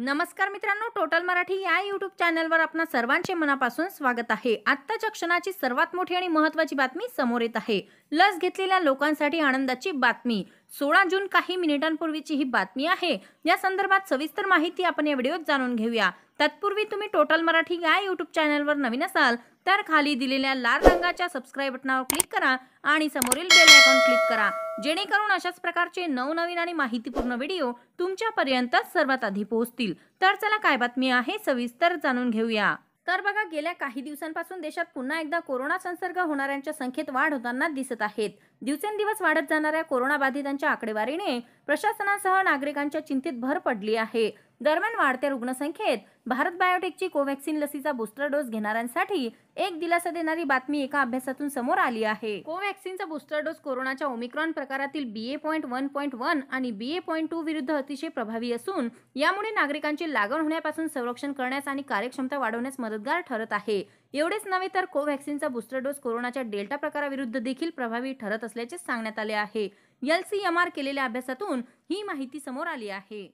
नमस्कार मित्रांनो टोटल मराठी या यूट्यूब चॅनलवर आपणा सर्वांचे मनापासून स्वागत आहे आत्ताच्या क्षणाची सर्वात मोठी आणि महत्त्वाची बातमी समोर येत आहे लस घेतलेल्या लोकांसाठी आनंदाची बातमी सोळा जून काही मिनिटांपूर्वीची ही बातमी आहे या संदर्भात सविस्तर माहिती आपण या व्हिडिओत जाणून घेऊया तत्पूर्वी तुम्ही टोटल मराठी या यूट्यूब चॅनलवर नवीन असाल तर खाली दिलेल्या लाल रंगाच्या सबस्क्राईब बटनावर क्लिक करा आणि समोरील बेल आयकॉन क्लिक करा जेणेकरून अशाच प्रकारचे नवनवीन आणि माहितीपूर्ण व्हिडिओ तुमच्यापर्यंत सर्वात आधी पोहोचतील तर चला काय बातमी आहे सविस्तर जाणून घेऊया तर बघा गेल्या काही दिवसांपासून देशात पुन्हा एकदा कोरोना संसर्ग होणाऱ्यांच्या संख्येत वाढ होताना दिसत आहेत दिवसेंदिवस वाढत जाणाऱ्या कोरोनाबाधितांच्या आकडेवारीने प्रशासनासह नागरिकांच्या चिंतेत भर पडली आहे दरम्यान वाढत्या रुग्णसंख्येत भारत बायोटेकची कोव्हॅक्सिन लसीचा बुस्टर डोस घेणाऱ्यांसाठी एक दिलासा देणारी बातमी एका अभ्यासातून समोर आली आहे कोव्हॅक्सिनचा बुस्टर डोस कोरोनाच्या ओमिक्रॉन प्रकारातील B A point one point one आणि बी ए पॉईंट टू विरुद्ध अतिशय प्रभावी असून यामुळे नागरिकांची लागण होण्यापासून संरक्षण करण्यास आणि कार्यक्षमता वाढवण्यास मदतगार ठरत आहे एवढेच नव्हे तर कोव्हॅक्सिनचा बुस्टर डोस कोरोनाच्या डेल्टा प्रकाराविरुद्ध देखील प्रभावी ठरत असल्याचे सांगण्यात आले आहे एल सी एम आर केलेल्या अभ्यासातून ही माहिती समोर आली आहे